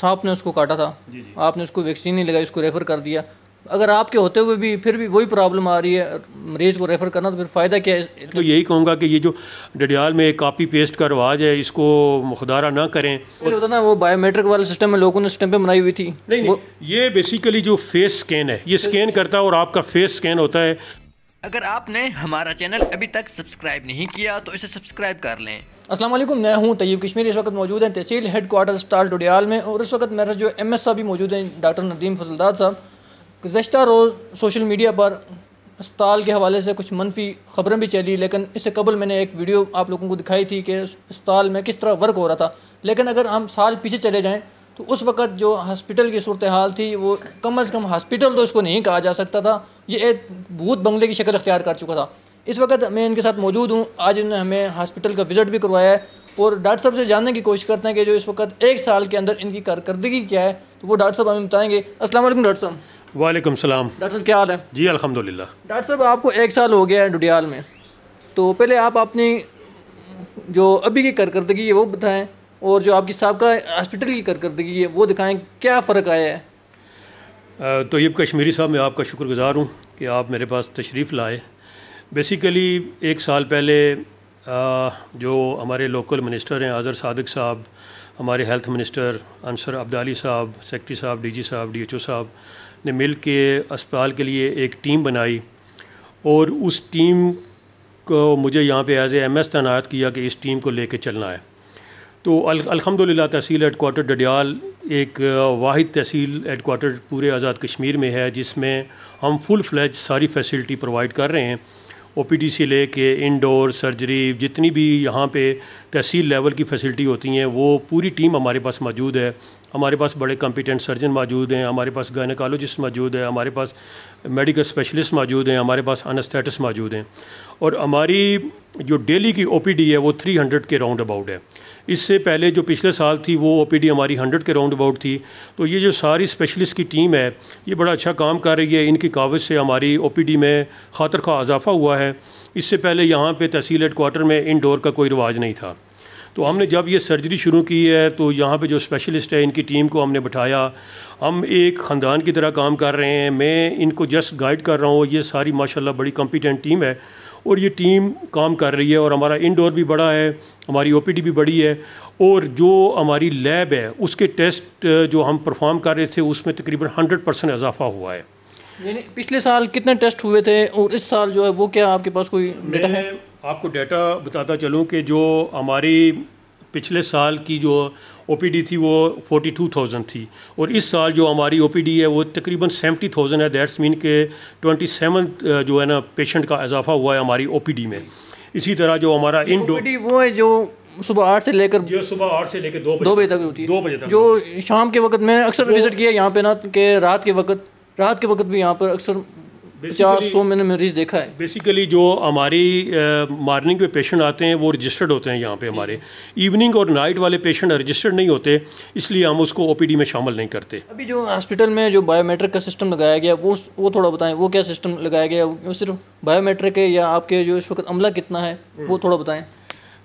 सांप ने उसको काटा था जी जी। आपने उसको वैक्सीन नहीं लगाई उसको रेफ़र कर दिया अगर आपके होते हुए भी फिर भी वही प्रॉब्लम आ रही है मरीज को रेफ़र करना तो फिर फ़ायदा क्या है तो यही कहूँगा कि ये जो डडियाल में कापी पेस्ट का रवाज है इसको मुखदारा ना करें और होता ना वो बायोमेट्रिक वाले सिस्टम में लोगों ने सिस्टम पे बनाई हुई थी नहीं, नहीं ये बेसिकली जो फेस स्कैन है ये स्कैन करता है और आपका फेस स्कैन होता है अगर आपने हमारा चैनल अभी तक सब्सक्राइब नहीं किया तो इसे सब्सक्राइब कर लें वालेकुम मैं हूं तैयब कश्मीर इस वक्त मौजूद हैं तहसील हेड क्वार्टर अस्पताल डोडियाल में और इस वक्त मेरे जो एम एस साहब भी मौजूद हैं डॉक्टर नदीम फजलदार साहब गुजशत रोज़ सोशल मीडिया पर अस्पताल के हवाले से कुछ मनफी खबरें भी चली लेकिन इससे कबल मैंने एक वीडियो आप लोगों को दिखाई थी कि अस्पताल में किस तरह वर्क हो रहा था लेकिन अगर हम साल पीछे चले जाएँ तो उस वक्त जो हॉस्पिटल की सूरत हाल थी वो कम अज़ कम हॉस्पिटल तो इसको नहीं कहा जा सकता था ये एक भूत बंगले की शक्ल अख्तियार कर चुका था इस वक्त मैं इनके साथ मौजूद हूँ आज इन्होंने हमें हॉस्पिटल का विज़िट भी करवाया है और डॉक्टर साहब से जानने की कोशिश करते हैं कि जो इस वक्त एक साल के अंदर इनकी कारकर्दगी क्या है तो वो डॉक्टर साहब हमें बताएंगे असलम डॉक्टर साहब वालेकुम सलाम डॉक्टर साहब क्या हाल है जी अलहमदिल्ला डॉक्टर साहब आपको एक साल हो गया है डुडियाल में तो पहले आप अपनी जो अभी की कारकर्दगी है वो बताएँ और जो आपकी सबका हॉस्पिटल की कारकर्दगी है वो दिखाएँ क्या फ़र्क आया है तोयब कश्मीरी साहब मैं आपका शुक्रगुज़ार हूँ कि आप मेरे पास तशरीफ़ लाए बेसिकली एक साल पहले जो हमारे लोकल मिनिस्टर हैं आज़र सदक साहब हमारे हेल्थ मिनिस्टर अनसर अब्दाली साहब सेक्रटरी साहब डीजी साहब डीएचओ साहब ने मिल के अस्पताल के लिए एक टीम बनाई और उस टीम को मुझे यहाँ पे एज ए एम एस तैनात किया कि इस टीम को कर चलना है तो अलहमदिल्ला तहसील हेड कोार्टर डडियाल एक वाद तहसील हेड पूरे आज़ाद कश्मीर में है जिसमें हम फुल फ्लैज सारी फैसिलिटी प्रोवाइड कर रहे हैं ओ पी डी से ले के इनडोर सर्जरी जितनी भी यहाँ पे तहसील लेवल की फैसिलिटी होती हैं वो पूरी टीम हमारे पास मौजूद है हमारे पास बड़े कॉम्पिटेंट सर्जन मौजूद हैं हमारे पास गायनकोलॉजिस्ट मौजूद है हमारे पास मेडिकल स्पेशलिस्ट मौजूद हैं हमारे पास अनस्थेटिस मौजूद हैं और हमारी जो डेली की ओपीडी है वो 300 के राउंड अबाउट है इससे पहले जो पिछले साल थी वो ओपीडी हमारी 100 के राउंड अबाउट थी तो ये जो सारी स्पेशलिस्ट की टीम है ये बड़ा अच्छा काम कर रही है इनकी कावज से हमारी ओपीडी में खातर खा इजाफा हुआ है इससे पहले यहाँ पे तहसील हेड क्वार्टर में इनडोर का कोई रिवाज नहीं था तो हमने जब ये सर्जरी शुरू की है तो यहाँ पे जो स्पेशलिस्ट है इनकी टीम को हमने बिठाया हम एक ख़ानदान की तरह काम कर रहे हैं मैं इनको जस्ट गाइड कर रहा हूँ ये सारी माशाल्लाह बड़ी कॉम्पिटेंट टीम है और ये टीम काम कर रही है और हमारा इनडोर भी बड़ा है हमारी ओ भी बड़ी है और जो हमारी लैब है उसके टेस्ट जो हम परफॉर्म कर रहे थे उसमें तकरीबन हंड्रेड परसेंट इजाफा हुआ है पिछले साल कितने टेस्ट हुए थे और इस साल जो है वो क्या आपके पास कोई डेटा है आपको डाटा बताता चलूँ कि जो हमारी पिछले साल की जो ओ थी वो 42,000 थी और इस साल जो हमारी ओ है वो तकरीबन 70,000 है दैट्स मीन के 27 जो है ना पेशेंट का इजाफा हुआ है हमारी ओ में इसी तरह जो हमारा इन वो है जो सुबह आठ से लेकर जो सुबह आठ से लेकर दो बजे दो बजे तक होती है दो बजे तक जो शाम के वक्त में अक्सर विजिट किया यहाँ पे ना कि रात के वक्त रात के वक्त भी यहाँ पर अक्सर पचास सौ मैंने मरीज देखा है बेसिकली जो हमारी मॉर्निंग में पेशेंट आते हैं वो रजिस्टर्ड होते हैं यहाँ पे हमारे इवनिंग हम्म। और नाइट वाले पेशेंट रजिस्टर्ड नहीं होते इसलिए हम उसको ओपीडी में शामिल नहीं करते अभी जो हॉस्पिटल में जो बायोमेट्रिक का सिस्टम लगाया गया वो वो थोड़ा बताएं वो क्या सिस्टम लगाया गया वो सिर्फ बायोमेट्रिक है या आपके जो इस वक्त अमला कितना है वो हम्म। थोड़ा बताएँ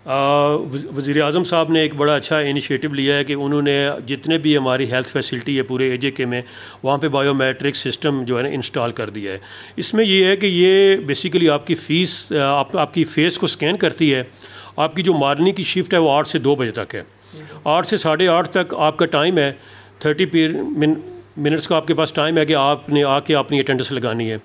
वज़ी अजम साहब ने एक बड़ा अच्छा इनिशिएटिव लिया है कि उन्होंने जितने भी हमारी हेल्थ फैसिलिटी है पूरे ए जे के में वहाँ पे बायोमेट्रिक सिस्टम जो है ना इंस्टॉल कर दिया है इसमें यह है कि ये बेसिकली आपकी फ़ीस आप, आपकी फ़ेस को स्कैन करती है आपकी जो मार्निंग की शिफ्ट है वो आठ से दो बजे तक है आठ से साढ़े आठ तक आपका टाइम है थर्टी मिन मिनट्स का आपके पास टाइम है कि आपने आके अपनी अटेंडेंस लगानी है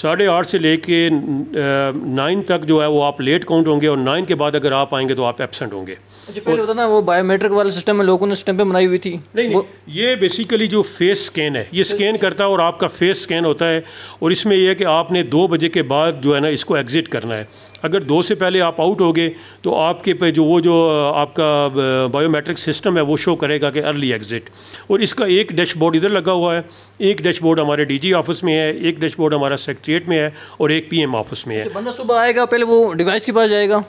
साढ़े आठ से ले कर नाइन तक जो है वो आप लेट काउंट होंगे और नाइन के बाद अगर आप आएंगे तो आप एबसेंट होंगे अच्छा, पहले होता ना वो बायोमेट्रिक वाला सिस्टम में लोगों ने सिस्टम पे बनाई हुई थी नहीं नहीं ये बेसिकली जो फेस स्कैन है ये स्कैन करता है और आपका फेस स्कैन होता है और इसमें यह है कि आपने दो बजे के बाद जो है ना इसको एग्ज़िट करना है अगर दो से पहले आप आउट हो गए तो आपके पे जो वो जो आपका बायोमेट्रिक सिस्टम है वो शो करेगा कि अर्ली एग्ज़िट और इसका एक डैशबोर्ड इधर लगा हुआ है एक डैशबोर्ड हमारे डीजी ऑफिस में है एक डैशबोर्ड हमारा सेक्टर सेक्रेटरीट में है और एक एम ऑफिस में है अच्छा, बंदा सुबह आएगा पहले वो डिवाइस के पास जाएगा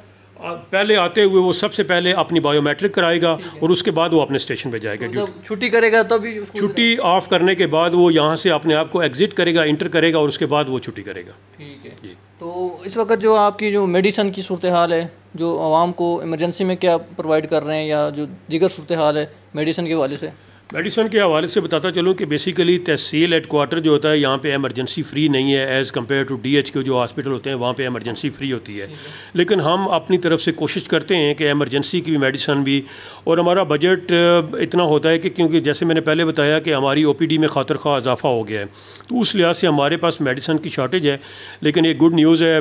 पहले आते हुए वो सबसे पहले अपनी बायोमेट्रिक कराएगा और उसके बाद वो अपने स्टेशन पे जाएगा तो छुट्टी करेगा तभी तो छुट्टी ऑफ करने के बाद वो यहाँ से अपने आप को एग्जिट करेगा इंटर करेगा और उसके बाद वो छुट्टी करेगा ठीक है जी तो इस वक्त जो आपकी जो मेडिसन की सूरत हाल है जो आवाम को इमरजेंसी में क्या प्रोवाइड कर रहे हैं या जो दीगर सूरत हाल है मेडिसन के हवाले से मेडिसन के हवाले से बताता चलूँ कि बेसिकली तहसील हेडकोार्टर जो होता है यहाँ पे एमरजेंसी फ्री नहीं है as compare to D H के जो हॉस्पिटल होते हैं वहाँ पे एमरजेंसी फ्री होती है लेकिन हम अपनी तरफ से कोशिश करते हैं कि एमरजेंसी की भी मेडिसन भी और हमारा बजट इतना होता है कि क्योंकि जैसे मैंने पहले बताया कि हमारी ओ पी डी में खातर खा इजाफा हो गया है तो उस लिहाज से हमारे पास मेडिसन की शॉर्टेज है लेकिन एक गुड न्यूज़ है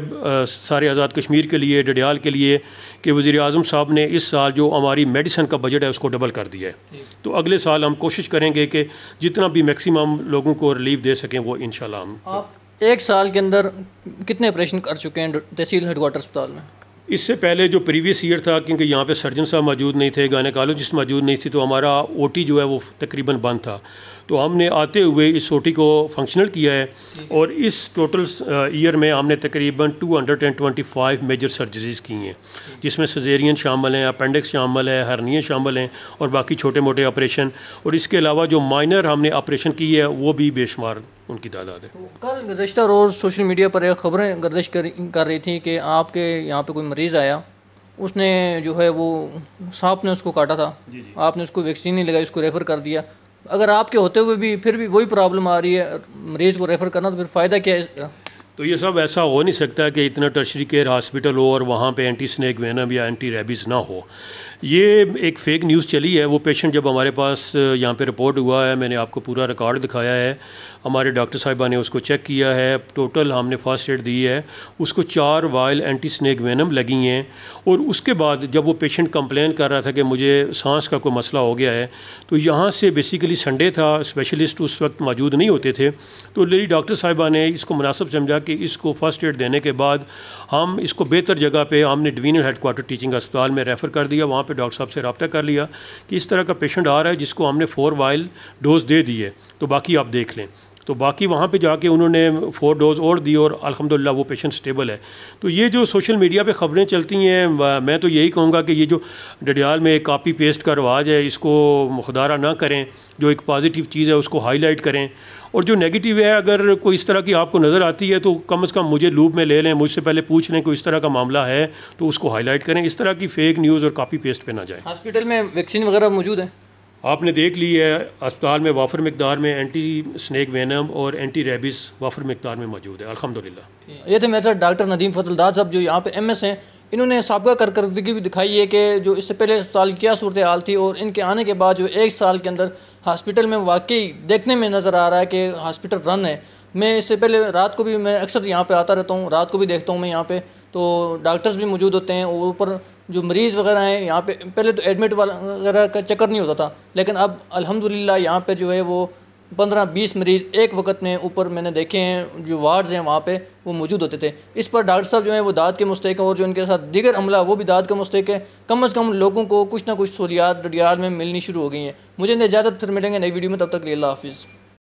सारे आज़ाद कश्मीर के लिए डडियाल के लिए कि वज़ी अजम साहब ने इस साल जो हमारी मेडिसन का बजट है उसको डबल कर दिया है तो अगले साल हम कोशिश करेंगे कि जितना भी मैक्सिमम लोगों को रिलीफ दे सकें वो इन हम आप एक साल के अंदर कितने ऑपरेशन कर चुके हैं तहसील हेडकोार्टर अस्पताल में इससे पहले जो प्रीवियस ईयर था क्योंकि यहाँ पे सर्जन साहब मौजूद नहीं थे गायनकोलॉजिस्ट मौजूद नहीं थी तो हमारा ओटी जो है वो तकरीबन बंद था तो हमने आते हुए इस सोटी को फंक्शनल किया है और इस टोटल ईयर uh, में हमने तकरीबन 225 मेजर सर्जरीज की हैं जिसमें सजेरियन शामिल हैं अपेंडिक्स शामिल है हरनिया शामिल हैं और बाकी छोटे मोटे ऑपरेशन और इसके अलावा जो माइनर हमने ऑपरेशन की है वो भी बेशुमार उनकी तादाद है तो कल गुजशत रोज़ सोशल मीडिया पर एक खबरें गर्दिश कर, कर रही थी कि आपके यहाँ पर कोई मरीज़ आया उसने जो है वो सांप ने उसको काटा था जी जी। आपने उसको वैक्सीन नहीं लगाई उसको रेफ़र कर दिया अगर आपके होते हुए भी फिर भी वही प्रॉब्लम आ रही है मरीज को रेफ़र करना तो फिर फ़ायदा क्या है तो ये सब ऐसा हो नहीं सकता कि इतना टर्शरी केयर हॉस्पिटल हो और वहाँ पे एंटी स्नैक वेनम या एंटी रेबिस ना हो ये एक फेक न्यूज़ चली है वो पेशेंट जब हमारे पास यहाँ पे रिपोर्ट हुआ है मैंने आपको पूरा रिकॉर्ड दिखाया है हमारे डॉक्टर साहिबा ने उसको चेक किया है टोटल हमने फर्स्ट एड दी है उसको चार वायल एंटी स्नैक वेनम लगी हैं और उसके बाद जब वो पेशेंट कंप्लेन कर रहा था कि मुझे सांस का कोई मसला हो गया है तो यहाँ से बेसिकली संडे था स्पेशलिस्ट उस वक्त मौजूद नहीं होते थे तो लेडी डॉक्टर साहिबा ने इसको मुनासब समझा कि इसको फ़र्स्ट एड देने के बाद हम इसको बेहतर जगह पर हमने डिवीनल हेड क्वार्टर टीचिंग अस्पताल में रेफ़र कर दिया वहाँ पर पे डॉक्टर साहब से रबता कर लिया कि इस तरह का पेशेंट आ रहा है जिसको हमने फोर वाइल डोज दे दी है तो बाकी आप देख लें तो बाकी वहाँ पे जाके उन्होंने फोर डोज और दी और अलहमदिल्ला वो पेशेंट स्टेबल है तो ये जो सोशल मीडिया पे ख़बरें चलती हैं मैं तो यही कहूँगा कि ये जो डडियाल में एक कापी पेस्ट का रवाज है इसको मुखदारा ना करें जो एक पॉजिटिव चीज़ है उसको हाईलाइट करें और जो नेगेटिव है अगर कोई इस तरह की आपको नज़र आती है तो कम अज़ कम मुझे लूप में ले लें मुझसे पहले पूछ लें कोई इस तरह का मामला है तो उसको हाईलाइट करें इस तरह की फेक न्यूज़ और कापी पेस्ट पे ना जाए हॉस्पिटल में वैक्सीन वगैरह मौजूद है आपने देख ली है अस्पताल में वाफर मकदार में एंटी स्नैक वेनम और एंटी रेबिस वाफर मकदार में मौजूद है अलहमदिल्ला ये थे मेरे साथ डॉक्टर नदीम फजलदार साहब जो यहाँ पे एम एस हैं इन्होंने सबका कारकर्दगी भी दिखाई है कि जो इससे पहले अस्पताल क्या सूरत हाल थी और इनके आने के बाद जो एक साल के अंदर हॉस्पिटल में वाकई देखने में नज़र आ रहा है कि हॉस्पिटल रन है मैं इससे पहले रात को भी मैं अक्सर यहाँ पर आता रहता हूँ रात को भी देखता हूँ मैं यहाँ पर तो डॉक्टर्स भी मौजूद होते हैं ऊपर जो मरीज़ वगैरह हैं यहाँ पे पहले तो एडमिट वाला वगैरह का चक्कर नहीं होता था लेकिन अब अल्हम्दुलिल्लाह यहाँ पे जो है वो पंद्रह बीस मरीज़ एक वक्त में ऊपर मैंने देखे हैं जो वार्ड्स हैं वहाँ पे वो मौजूद होते थे इस पर डॉक्टर साहब जो है वो दाद के मुस्तक हैं और जो उनके साथ दिगर अमला वो भी दाद का मुस्तक है कम अज़ कम लोगों को कुछ ना कुछ सहूलियात डियाल में मिलनी शुरू हो गई हैं मुझे इजाज़त फिर मिलेंगे नई वीडियो में तब तक लिए हाफिज़